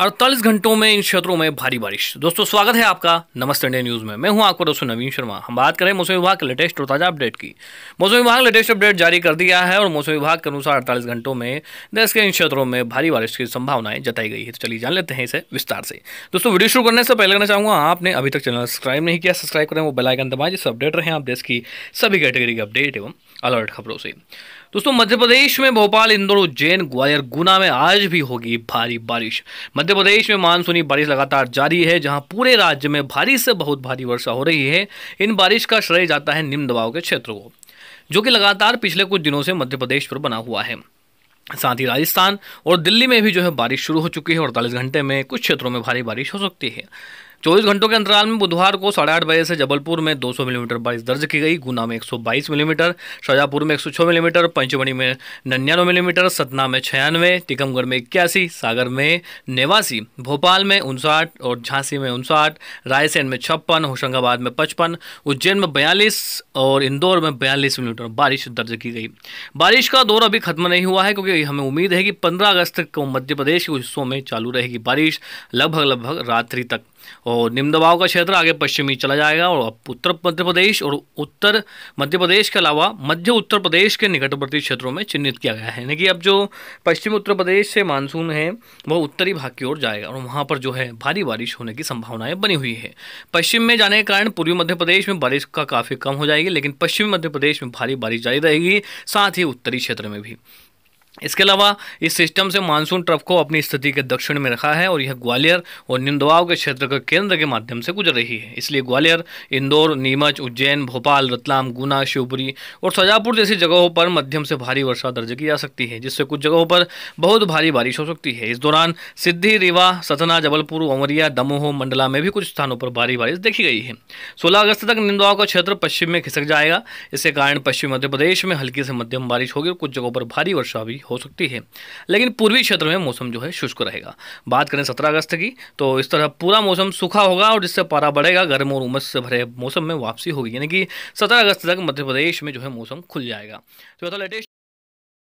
अड़तालीस घंटों में इन क्षेत्रों में भारी बारिश दोस्तों स्वागत है आपका नमस्ते इंडिया न्यूज़ में मैं हूं आपका दोस्तों नवीन शर्मा हम बात करें मौसम विभाग के लेटेस्ट और ताज़ा अपडेट की मौसम विभाग ने लेटेस्ट अपडेट जारी कर दिया है और मौसम विभाग के अनुसार अड़तालीस घंटों में देश के इन क्षेत्रों में भारी बारिश की संभावनाएं जताई गई है तो चलिए जान लेते हैं इसे विस्तार से दोस्तों वीडियो शुरू करने से पहले कहना चाहूंगा आपने अभी तक चैनल सब्सक्राइब नहीं किया सब्सक्राइब करें वो बेलाइकन दबाएं जिससे अपडेट रहे आप देश की सभी कैटेगरी के अपडेट एवं अलर्ट खबरों से दोस्तों मध्य प्रदेश में भोपाल इंदौर उज्जैन ग्वालियर गुना में आज भी होगी भारी बारिश मध्य प्रदेश में मानसूनी बारिश लगातार जारी है जहां पूरे राज्य में भारी से बहुत भारी वर्षा हो रही है इन बारिश का श्रेय जाता है निम्न दबाव के क्षेत्र को जो कि लगातार पिछले कुछ दिनों से मध्य प्रदेश पर बना हुआ है साथ ही राजस्थान और दिल्ली में भी जो है बारिश शुरू हो चुकी है अड़तालीस घंटे में कुछ क्षेत्रों में भारी बारिश हो सकती है चौबीस घंटों के अंतराल में बुधवार को साढ़े आठ बजे से जबलपुर में 200 मिलीमीटर बारिश दर्ज की गई गुना में 122 मिलीमीटर शाहजहापुर में 106 मिलीमीटर पंचमढ़ी में नन्यानवे मिलीमीटर सतना में छियानवे टीकमगढ़ में इक्यासी सागर में नेवासी भोपाल में उनसाठ और झांसी में उनसाठ रायसेन में छप्पन होशंगाबाद में पचपन उज्जैन में बयालीस और इंदौर में बयालीस मिलीमीटर बारिश दर्ज की गई बारिश का दौर अभी खत्म नहीं हुआ है क्योंकि हमें उम्मीद है कि पंद्रह अगस्त को मध्य प्रदेश के हिस्सों में चालू रहेगी बारिश लगभग लगभग रात्रि तक और निम्न दबाव का क्षेत्र आगे पश्चिमी चला जाएगा और उत्तर मध्य प्रदेश और उत्तर मध्य प्रदेश के अलावा मध्य उत्तर प्रदेश के निकटवर्ती क्षेत्रों में चिन्हित किया गया है यानी कि अब जो पश्चिमी उत्तर प्रदेश से मानसून है वह उत्तरी भाग की ओर जाएगा और वहाँ पर जो है भारी बारिश होने की संभावनाएँ बनी हुई है पश्चिम में जाने के कारण पूर्वी मध्य प्रदेश में बारिश का काफ़ी कम हो जाएगी लेकिन पश्चिमी मध्य प्रदेश में भारी बारिश जारी रहेगी साथ ही उत्तरी क्षेत्र में भी इसके अलावा इस सिस्टम से मानसून ट्रफ को अपनी स्थिति के दक्षिण में रखा है और यह ग्वालियर और निंदवाव के क्षेत्र के केंद्र के माध्यम से गुजर रही है इसलिए ग्वालियर इंदौर नीमच उज्जैन भोपाल रतलाम गुना शिवपुरी और सजापुर जैसी जगहों पर मध्यम से भारी वर्षा दर्ज की जा सकती है जिससे कुछ जगहों पर बहुत भारी बारिश हो सकती है इस दौरान सिद्धि रीवा सतना जबलपुर उमरिया दमोह मंडला में भी कुछ स्थानों पर भारी बारिश देखी गई है सोलह अगस्त तक निंदवाव का क्षेत्र पश्चिम में खिसक जाएगा इसके कारण पश्चिम मध्य प्रदेश में हल्की से मध्यम बारिश होगी और कुछ जगहों पर भारी वर्षा भी हो सकती है लेकिन पूर्वी क्षेत्र में मौसम जो है शुष्क रहेगा बात करें सत्रह अगस्त की तो इस तरह पूरा मौसम सूखा होगा और जिससे पारा बढ़ेगा गर्म और उमस से भरे मौसम में वापसी होगी यानी कि सत्रह अगस्त तक मध्य प्रदेश में जो है मौसम खुल जाएगा तो लेटेस्ट